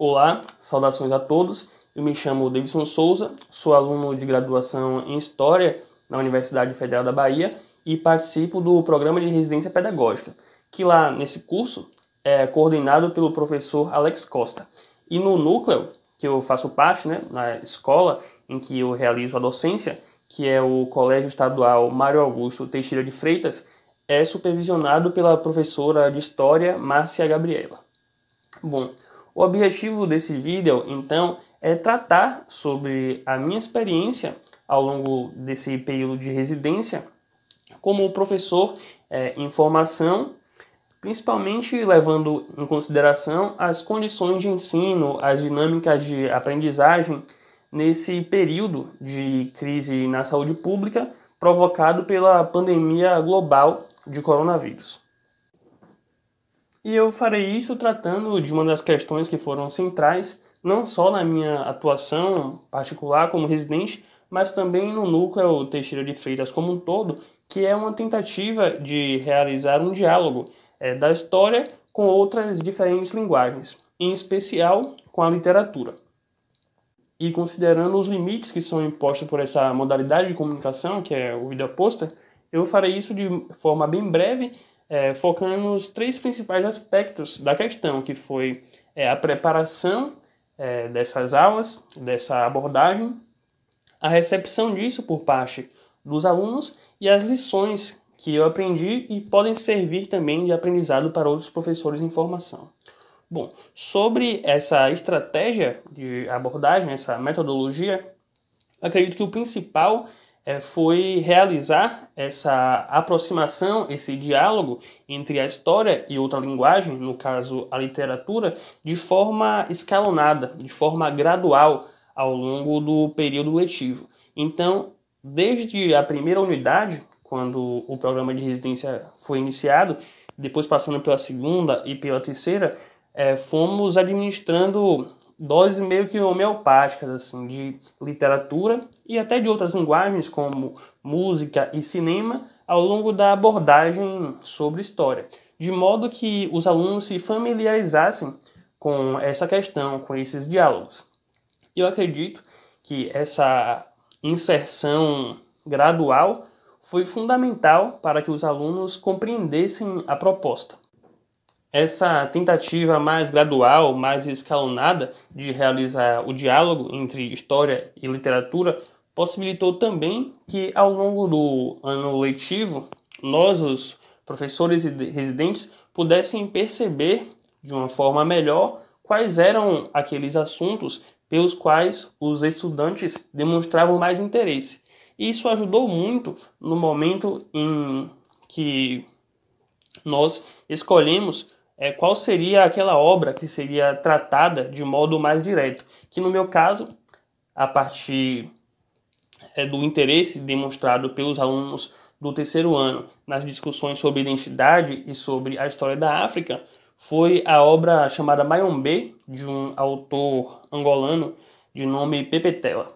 Olá, saudações a todos. Eu me chamo Davidson Souza, sou aluno de graduação em História na Universidade Federal da Bahia e participo do programa de residência pedagógica, que lá nesse curso é coordenado pelo professor Alex Costa. E no núcleo que eu faço parte, né, na escola em que eu realizo a docência, que é o Colégio Estadual Mário Augusto Teixeira de Freitas, é supervisionado pela professora de História Márcia Gabriela. Bom, o objetivo desse vídeo, então, é tratar sobre a minha experiência ao longo desse período de residência como professor é, em formação, principalmente levando em consideração as condições de ensino, as dinâmicas de aprendizagem nesse período de crise na saúde pública provocado pela pandemia global de coronavírus. E eu farei isso tratando de uma das questões que foram centrais, não só na minha atuação particular como residente, mas também no núcleo Teixeira de Freitas como um todo, que é uma tentativa de realizar um diálogo é, da história com outras diferentes linguagens, em especial com a literatura. E considerando os limites que são impostos por essa modalidade de comunicação, que é o vídeo aposta, eu farei isso de forma bem breve, é, focando nos três principais aspectos da questão, que foi é, a preparação é, dessas aulas, dessa abordagem, a recepção disso por parte dos alunos e as lições que eu aprendi e podem servir também de aprendizado para outros professores em formação. Bom, sobre essa estratégia de abordagem, essa metodologia, acredito que o principal é, foi realizar essa aproximação, esse diálogo entre a história e outra linguagem, no caso a literatura, de forma escalonada, de forma gradual ao longo do período letivo. Então, desde a primeira unidade, quando o programa de residência foi iniciado, depois passando pela segunda e pela terceira, é, fomos administrando doses meio que homeopáticas assim de literatura e até de outras linguagens como música e cinema ao longo da abordagem sobre história, de modo que os alunos se familiarizassem com essa questão, com esses diálogos. Eu acredito que essa inserção gradual foi fundamental para que os alunos compreendessem a proposta. Essa tentativa mais gradual, mais escalonada de realizar o diálogo entre história e literatura possibilitou também que, ao longo do ano letivo, nós, os professores e residentes, pudessem perceber de uma forma melhor quais eram aqueles assuntos pelos quais os estudantes demonstravam mais interesse. E isso ajudou muito no momento em que nós escolhemos é, qual seria aquela obra que seria tratada de modo mais direto. Que no meu caso, a partir é, do interesse demonstrado pelos alunos do terceiro ano nas discussões sobre identidade e sobre a história da África, foi a obra chamada Mayombe, de um autor angolano de nome Pepe Tela,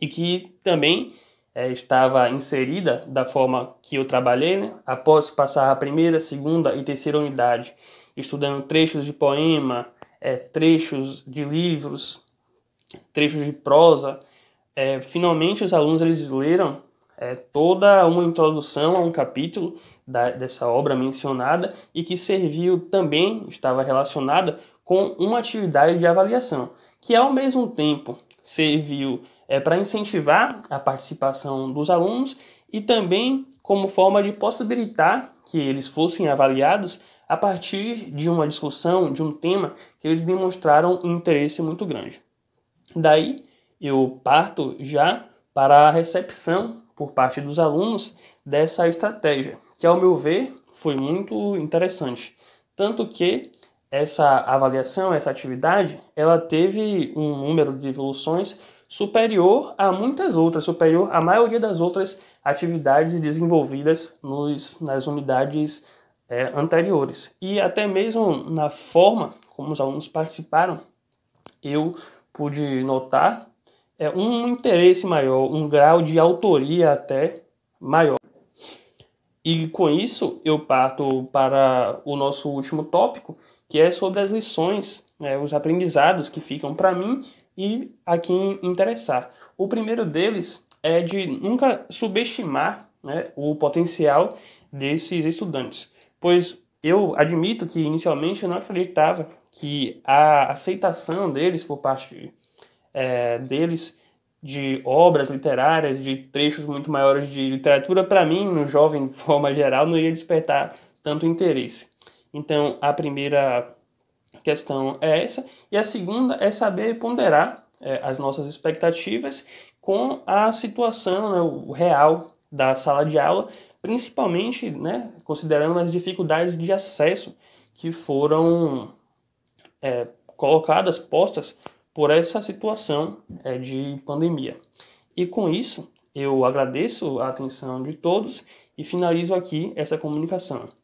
e que também é, estava inserida da forma que eu trabalhei, né? após passar a primeira, segunda e terceira unidade, estudando trechos de poema, é, trechos de livros, trechos de prosa, é, finalmente os alunos eles leram é, toda uma introdução a um capítulo da, dessa obra mencionada e que serviu também, estava relacionada com uma atividade de avaliação, que ao mesmo tempo serviu é para incentivar a participação dos alunos e também como forma de possibilitar que eles fossem avaliados a partir de uma discussão, de um tema que eles demonstraram um interesse muito grande. Daí eu parto já para a recepção por parte dos alunos dessa estratégia, que ao meu ver foi muito interessante, tanto que essa avaliação, essa atividade, ela teve um número de evoluções superior a muitas outras, superior à maioria das outras atividades desenvolvidas nos, nas unidades é, anteriores. E até mesmo na forma como os alunos participaram, eu pude notar é, um interesse maior, um grau de autoria até maior. E com isso eu parto para o nosso último tópico, que é sobre as lições é, os aprendizados que ficam para mim e a quem interessar. O primeiro deles é de nunca subestimar né, o potencial desses estudantes, pois eu admito que inicialmente eu não acreditava que a aceitação deles por parte de, é, deles de obras literárias, de trechos muito maiores de literatura, para mim, no jovem, de forma geral, não ia despertar tanto interesse. Então, a primeira questão é essa. E a segunda é saber ponderar é, as nossas expectativas com a situação, né, o real da sala de aula, principalmente né, considerando as dificuldades de acesso que foram é, colocadas, postas por essa situação é, de pandemia. E com isso, eu agradeço a atenção de todos e finalizo aqui essa comunicação.